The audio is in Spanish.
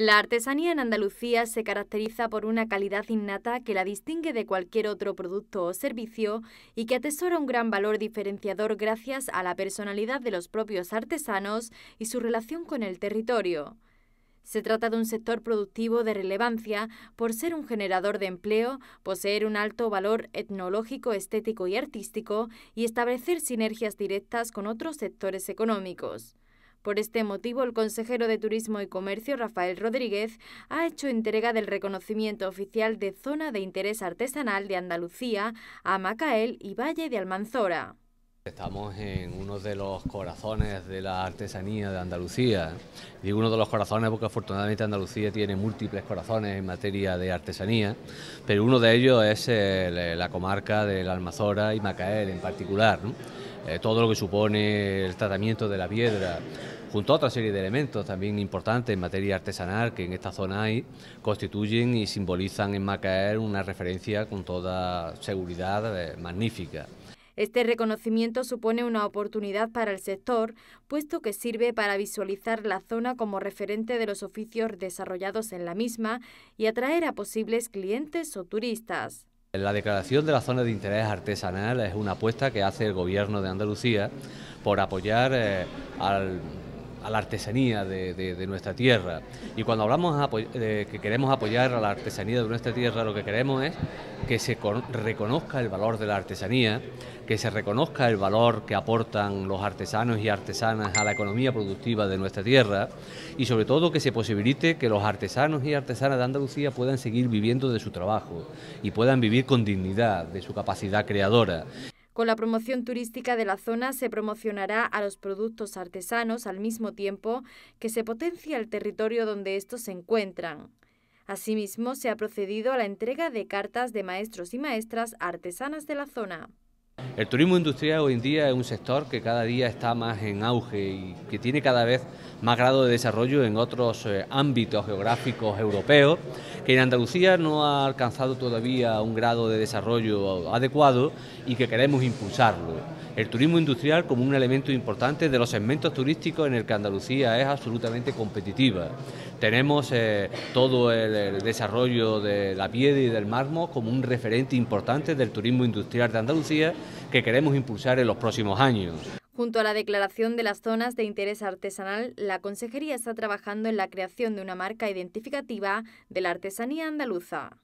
La artesanía en Andalucía se caracteriza por una calidad innata que la distingue de cualquier otro producto o servicio y que atesora un gran valor diferenciador gracias a la personalidad de los propios artesanos y su relación con el territorio. Se trata de un sector productivo de relevancia por ser un generador de empleo, poseer un alto valor etnológico, estético y artístico y establecer sinergias directas con otros sectores económicos. Por este motivo, el consejero de Turismo y Comercio, Rafael Rodríguez, ha hecho entrega del reconocimiento oficial de Zona de Interés Artesanal de Andalucía a Macael y Valle de Almanzora. Estamos en uno de los corazones de la artesanía de Andalucía. Digo uno de los corazones porque afortunadamente Andalucía tiene múltiples corazones en materia de artesanía, pero uno de ellos es la comarca del la Almazora y Macael en particular. ¿no? Eh, todo lo que supone el tratamiento de la piedra, junto a otra serie de elementos también importantes en materia artesanal que en esta zona hay, constituyen y simbolizan en Macaer una referencia con toda seguridad eh, magnífica. Este reconocimiento supone una oportunidad para el sector, puesto que sirve para visualizar la zona como referente de los oficios desarrollados en la misma y atraer a posibles clientes o turistas. La declaración de la zona de interés artesanal es una apuesta que hace el Gobierno de Andalucía por apoyar eh, al a la artesanía de, nuestra tierra. Y cuando hablamos de que queremos apoyar a la artesanía de nuestra tierra, lo que queremos es que se reconozca el valor de la artesanía, que se reconozca el valor que aportan los artesanos y artesanas a la economía productiva de nuestra tierra y sobre todo que se posibilite que los artesanos y artesanas de Andalucía puedan seguir viviendo de su trabajo y puedan vivir con dignidad de su capacidad creadora. Con la promoción turística de la zona se promocionará a los productos artesanos al mismo tiempo que se potencia el territorio donde estos se encuentran. Asimismo, se ha procedido a la entrega de cartas de maestros y maestras artesanas de la zona. El turismo industrial hoy en día es un sector que cada día está más en auge y que tiene cada vez más grado de desarrollo en otros eh, ámbitos geográficos europeos que en Andalucía no ha alcanzado todavía un grado de desarrollo adecuado y que queremos impulsarlo. El turismo industrial como un elemento importante de los segmentos turísticos en el que Andalucía es absolutamente competitiva. Tenemos eh, todo el, el, desarrollo de la piedra y del mármol como un referente importante del turismo industrial de Andalucía que queremos impulsar en los próximos años. Junto a la declaración de las zonas de interés artesanal, la Consejería está trabajando en la creación de una marca identificativa de la artesanía andaluza.